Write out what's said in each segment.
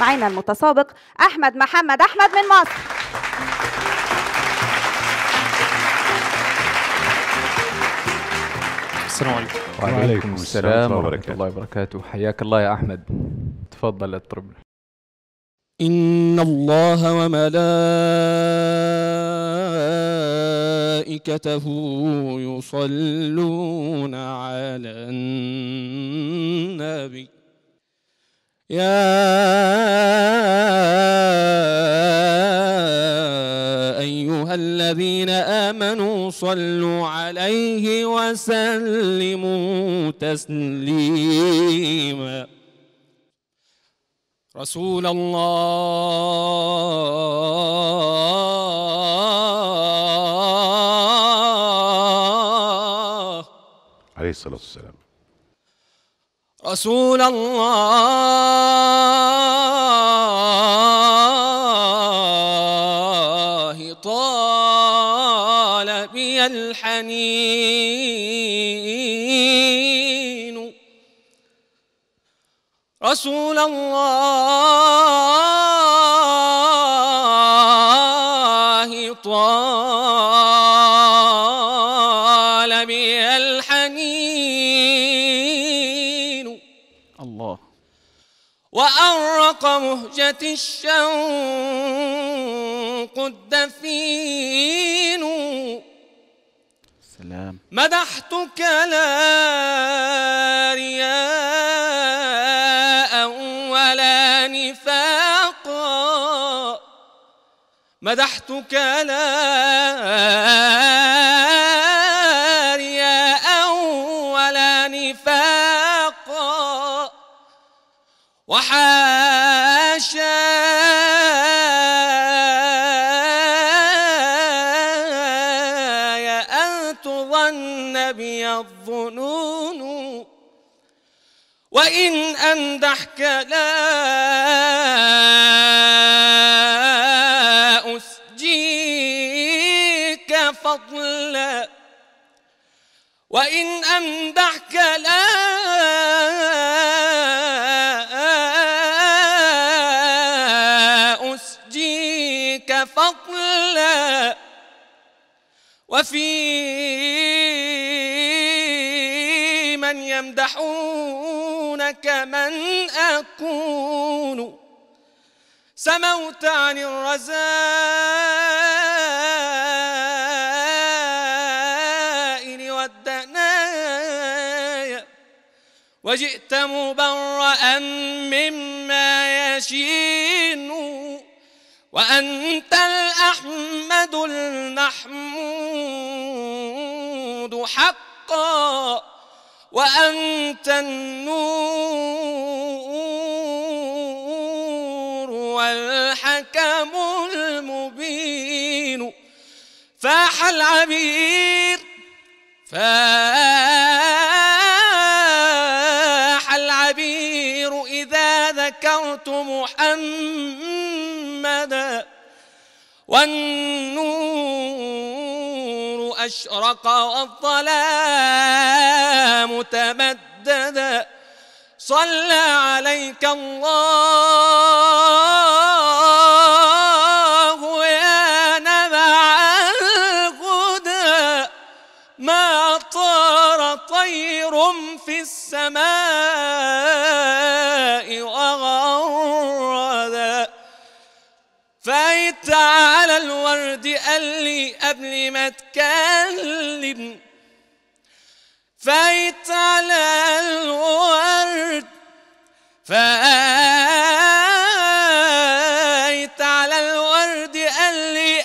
معنا المتسابق احمد محمد احمد من مصر السلام عليكم وعليكم السلام ورحمه الله وبركاته حياك الله يا احمد تفضل اطرب إن الله وملائكته يصلون على النبي يا أيها الذين آمنوا صلوا عليه وسلموا تسليما رسول الله عليه الصلاة والسلام رسول الله الحنين رسول الله وأرق مهجة الشوق الدفين سلام مدحتك لا رياء ولا نفاقا مدحتك لا رياء ولا نفاقا وحاشاي أن تظن بي الظنون وإن أمدحك لا أسجيك فضلا وإن أمدحك وفي من يمدحونك من أكون سموت عن الرزائل والدنايا وجئت مبرأ مما يشينون وأنت الأحمد المحمود حقا وأنت النور والحكم المبين فاح العبير فاح العبير إذا ذكرت محمد والنور أشرق والظلام تمدد صلى عليك الله يا نبع الهدى ما طار طير في السماء لي ألي ما تكلم فايت على الورد فايت على الورد ألي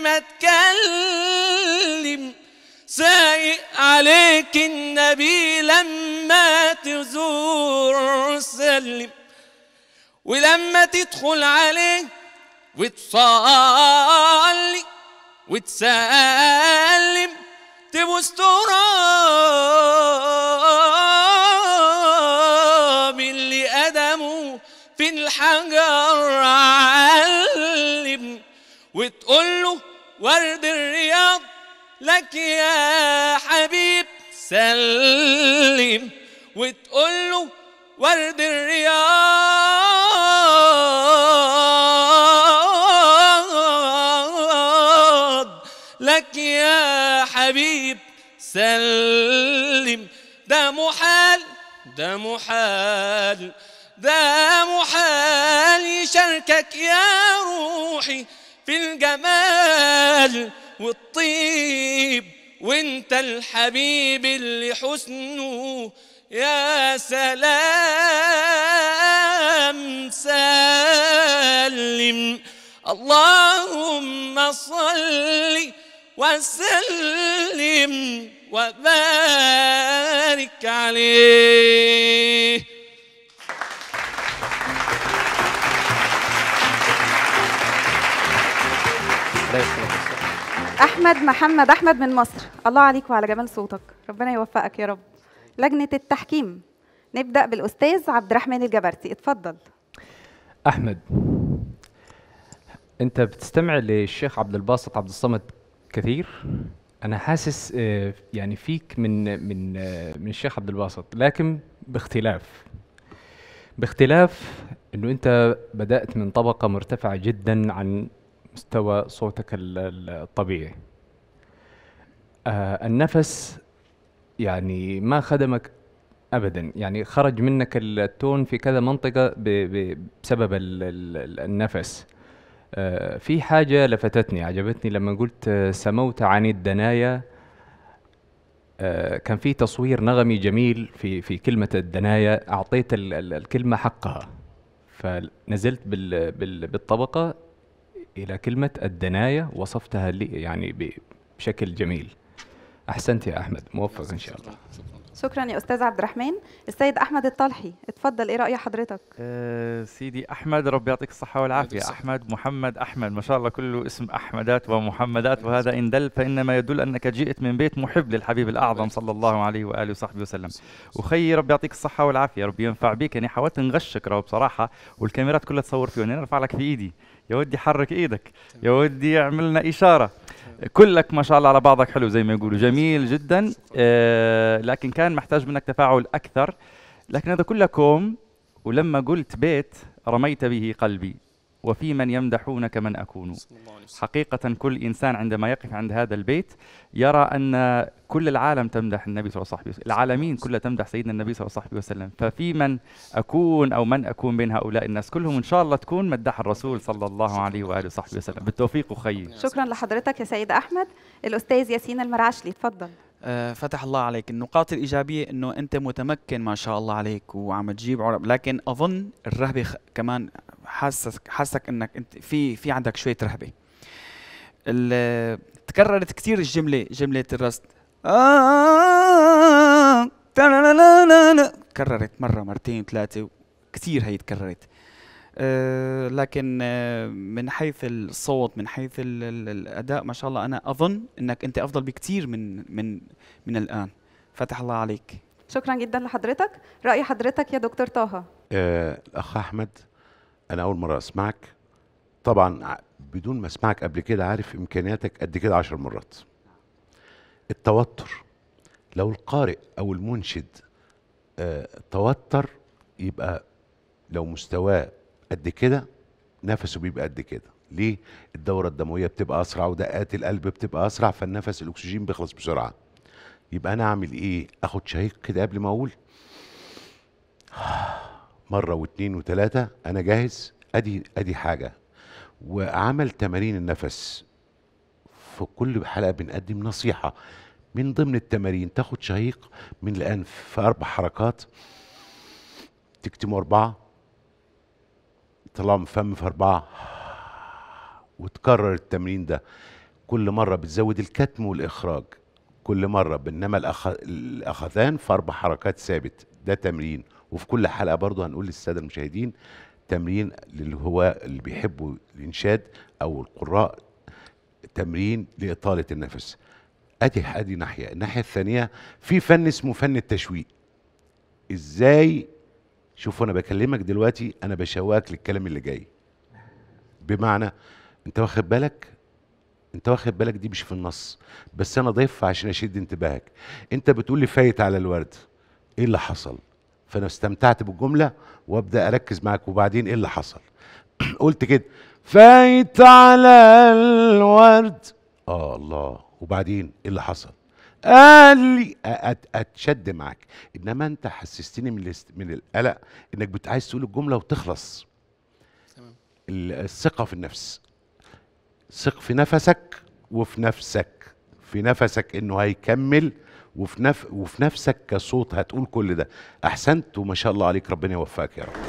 ما تكلم سايق عليك النبي لما تزور سلم ولما تدخل عليه وتصلي وتسلم تبوس تراب اللي قدمه في الحجر علم وتقول له ورد الرياض لك يا حبيب سلم وتقول له ورد الرياض حبيب سلم ده محال ده محال ده محال يشاركك يا روحي في الجمال والطيب وانت الحبيب اللي حسنه يا سلام سلم اللهم صلِّ وسلم وبارك عليه احمد محمد احمد من مصر الله عليك وعلى جمال صوتك ربنا يوفقك يا رب لجنه التحكيم نبدا بالاستاذ عبد الرحمن الجبرتي اتفضل احمد انت بتستمع للشيخ عبد الباسط عبد الصمد كثير انا حاسس آه، يعني فيك من من آه، من الشيخ عبد الباسط لكن باختلاف باختلاف انه انت بدات من طبقه مرتفعه جدا عن مستوى صوتك الطبيعي آه، النفس يعني ما خدمك ابدا يعني خرج منك التون في كذا منطقه بسبب النفس آه، في حاجة لفتتني عجبتني لما قلت آه، سموت عن الدنايا آه، كان في تصوير نغمي جميل في في كلمة الدنايا أعطيت الكلمة حقها فنزلت بالطبقة إلى كلمة الدنايا وصفتها لي يعني بشكل جميل أحسنت يا أحمد موفق إن شاء الله شكرا يا استاذ عبد الرحمن السيد احمد الطلحي اتفضل ايه راي حضرتك أه سيدي احمد ربي يعطيك الصحه والعافيه احمد محمد احمد ما شاء الله كله اسم احمدات ومحمدات وهذا ان دل فانما يدل انك جئت من بيت محب للحبيب الاعظم صلى الله عليه واله وصحبه وسلم وخيي ربي يعطيك الصحه والعافيه ربي ينفع بيك يعني حاولت نغشك رب بصراحه والكاميرات كلها تصور فيه وانا ارفع لك في ايدي يا ودي حرك ايدك يا ودي اعمل لنا اشاره كلك ما شاء الله على بعضك حلو زي ما يقولوا جميل جدا آه لكن كان محتاج منك تفاعل اكثر لكن هذا كلكم ولما قلت بيت رميت به قلبي وفي من يمدحون كمن أكون حقيقة كل إنسان عندما يقف عند هذا البيت يرى أن كل العالم تمدح النبي صلى الله عليه وسلم العالمين كلها تمدح سيدنا النبي صلى الله عليه وسلم ففي من أكون أو من أكون بين هؤلاء الناس كلهم إن شاء الله تكون مدح الرسول صلى الله عليه وآله وصحبه وسلم بالتوفيق وخير شكرا لحضرتك يا سيد أحمد الأستاذ ياسين المرعشلي تفضل آه، فتح الله عليك النقاط الإيجابية أنه أنت متمكن ما شاء الله عليك وعم تجيب عرب لكن أظن الرهبة كمان حاسك حاسك انك انت في في عندك شويه رهبه تكررت كثير الجمله جمله الرصد تكررت آه، مره مرتين ثلاثه كثير هي تكررت آه، لكن آه، من حيث الصوت من حيث الاداء ما شاء الله انا اظن انك انت افضل بكثير من من من الان فتح الله عليك شكرا جدا لحضرتك راي حضرتك يا دكتور طه الاخ احمد انا اول مره اسمعك طبعا بدون ما اسمعك قبل كده عارف امكانياتك قد كده عشر مرات التوتر لو القارئ او المنشد آه توتر يبقى لو مستواه قد كده نفسه بيبقى قد كده ليه الدوره الدمويه بتبقى اسرع ودقات القلب بتبقى اسرع فالنفس الاكسجين بيخلص بسرعه يبقى انا اعمل ايه اخد شهيق كده قبل ما اقول مره واثنين وثلاثه انا جاهز ادي ادي حاجه وعمل تمارين النفس في كل حلقه بنقدم نصيحه من ضمن التمارين تاخد شهيق من الانف في اربع حركات تكتمه اربعه تطلعه من فم في اربعه وتكرر التمرين ده كل مره بتزود الكتم والاخراج كل مره بينما الأخ... الاخذان في اربع حركات ثابت ده تمرين وفي كل حلقه برضه هنقول للساده المشاهدين تمرين هو اللي بيحبوا الانشاد او القراء تمرين لاطاله النفس ادي ادي ناحيه الناحيه الثانيه في فن اسمه فن التشويق ازاي شوف انا بكلمك دلوقتي انا بشواك للكلام اللي جاي بمعنى انت واخد بالك انت واخد بالك دي مش في النص بس انا ضيف عشان اشد انتباهك انت بتقول لي فايت على الورد ايه اللي حصل فانا استمتعت بالجمله وابدا اركز معاك وبعدين ايه اللي حصل قلت كده فايت على الورد اه الله وبعدين ايه اللي حصل قال لي اتشد معاك انما انت حسستني من من القلق انك بتعايز عايز تقول الجمله وتخلص تمام الثقه في النفس ثق في نفسك وفي نفسك في نفسك انه هيكمل وفي, نفسك كصوت هتقول كل ده احسنت وما شاء الله عليك ربنا يوفقك يا رب